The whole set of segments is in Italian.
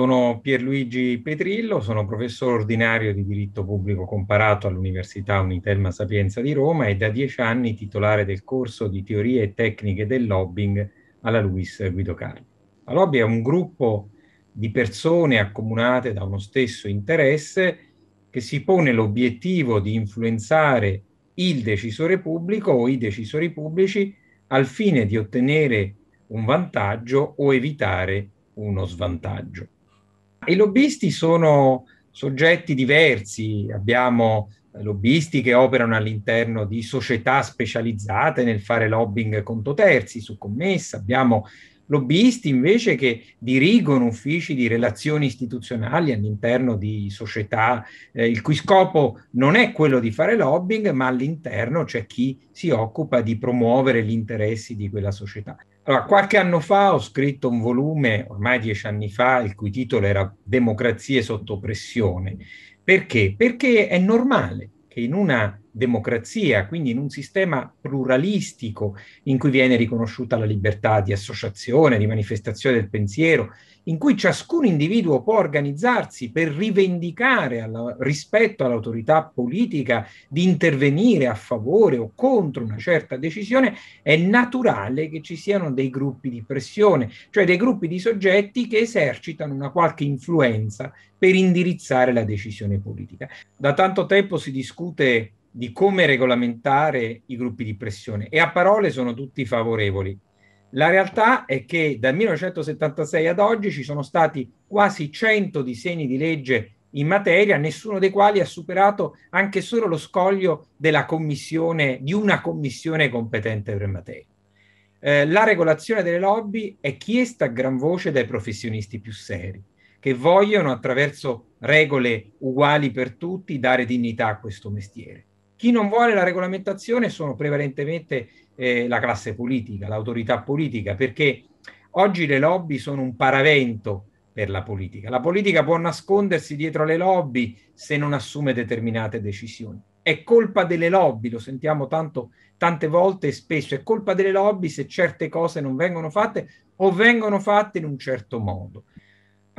Sono Pierluigi Petrillo, sono professore ordinario di diritto pubblico comparato all'Università Unitelma Sapienza di Roma e da dieci anni titolare del corso di teorie e tecniche del lobbying alla Luis Guido Carli. La lobby è un gruppo di persone accomunate da uno stesso interesse che si pone l'obiettivo di influenzare il decisore pubblico o i decisori pubblici al fine di ottenere un vantaggio o evitare uno svantaggio. I lobbisti sono soggetti diversi, abbiamo eh, lobbisti che operano all'interno di società specializzate nel fare lobbying conto terzi su commessa, abbiamo lobbisti invece che dirigono uffici di relazioni istituzionali all'interno di società eh, il cui scopo non è quello di fare lobbying, ma all'interno c'è chi si occupa di promuovere gli interessi di quella società. Allora, qualche anno fa ho scritto un volume, ormai dieci anni fa, il cui titolo era Democrazie sotto pressione. Perché? Perché è normale che in una democrazia, quindi in un sistema pluralistico in cui viene riconosciuta la libertà di associazione, di manifestazione del pensiero, in cui ciascun individuo può organizzarsi per rivendicare alla, rispetto all'autorità politica di intervenire a favore o contro una certa decisione, è naturale che ci siano dei gruppi di pressione, cioè dei gruppi di soggetti che esercitano una qualche influenza per indirizzare la decisione politica. Da tanto tempo si discute di come regolamentare i gruppi di pressione e a parole sono tutti favorevoli. La realtà è che dal 1976 ad oggi ci sono stati quasi 100 disegni di legge in materia, nessuno dei quali ha superato anche solo lo scoglio della commissione, di una commissione competente per materia. Eh, la regolazione delle lobby è chiesta a gran voce dai professionisti più seri, che vogliono attraverso regole uguali per tutti dare dignità a questo mestiere. Chi non vuole la regolamentazione sono prevalentemente eh, la classe politica, l'autorità politica, perché oggi le lobby sono un paravento per la politica. La politica può nascondersi dietro le lobby se non assume determinate decisioni. È colpa delle lobby, lo sentiamo tanto, tante volte e spesso, è colpa delle lobby se certe cose non vengono fatte o vengono fatte in un certo modo.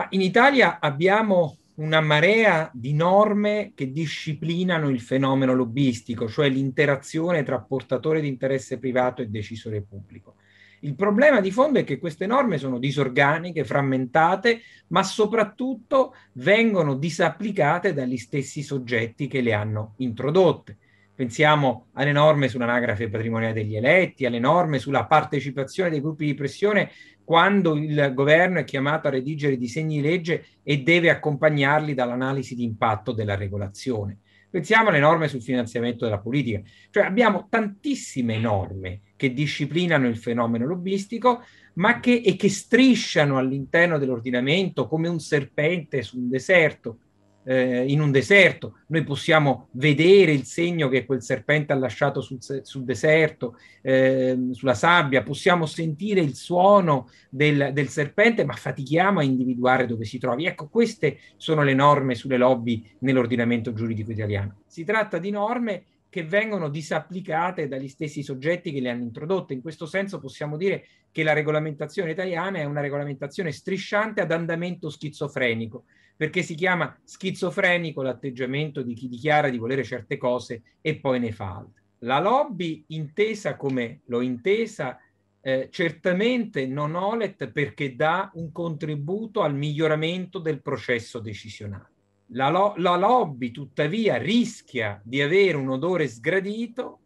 in Italia abbiamo una marea di norme che disciplinano il fenomeno lobbistico, cioè l'interazione tra portatore di interesse privato e decisore pubblico. Il problema di fondo è che queste norme sono disorganiche, frammentate, ma soprattutto vengono disapplicate dagli stessi soggetti che le hanno introdotte. Pensiamo alle norme sull'anagrafe patrimoniale degli eletti, alle norme sulla partecipazione dei gruppi di pressione quando il governo è chiamato a redigere disegni di legge e deve accompagnarli dall'analisi di impatto della regolazione. Pensiamo alle norme sul finanziamento della politica. Cioè abbiamo tantissime norme che disciplinano il fenomeno lobbistico ma che, e che strisciano all'interno dell'ordinamento come un serpente su un deserto eh, in un deserto, noi possiamo vedere il segno che quel serpente ha lasciato sul, sul deserto, eh, sulla sabbia, possiamo sentire il suono del, del, serpente, ma fatichiamo a individuare dove si trovi. Ecco, queste sono le norme sulle lobby nell'ordinamento giuridico italiano. Si tratta di norme che vengono disapplicate dagli stessi soggetti che le hanno introdotte. In questo senso possiamo dire che la regolamentazione italiana è una regolamentazione strisciante ad andamento schizofrenico, perché si chiama schizofrenico l'atteggiamento di chi dichiara di volere certe cose e poi ne fa altre. La lobby, intesa come l'ho intesa, eh, certamente non OLET perché dà un contributo al miglioramento del processo decisionale. La, lo- la lobby tuttavia rischia di avere un odore sgradito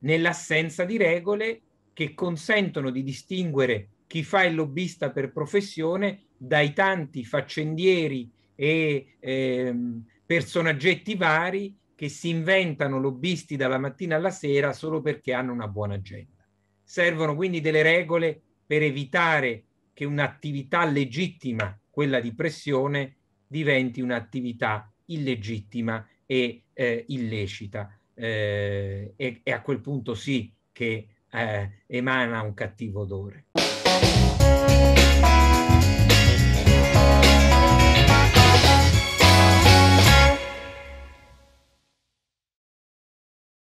nell'assenza di regole che consentono di distinguere chi fa il lobbista per professione dai tanti faccendieri e ehm, personaggetti vari che si inventano lobbisti dalla mattina alla sera solo perché hanno una buona agenda. Servono quindi delle regole per evitare che un'attività legittima, quella di pressione, diventi un'attività illegittima e eh, illecita. Eh, e, e, a quel punto sì che eh, emana un cattivo odore.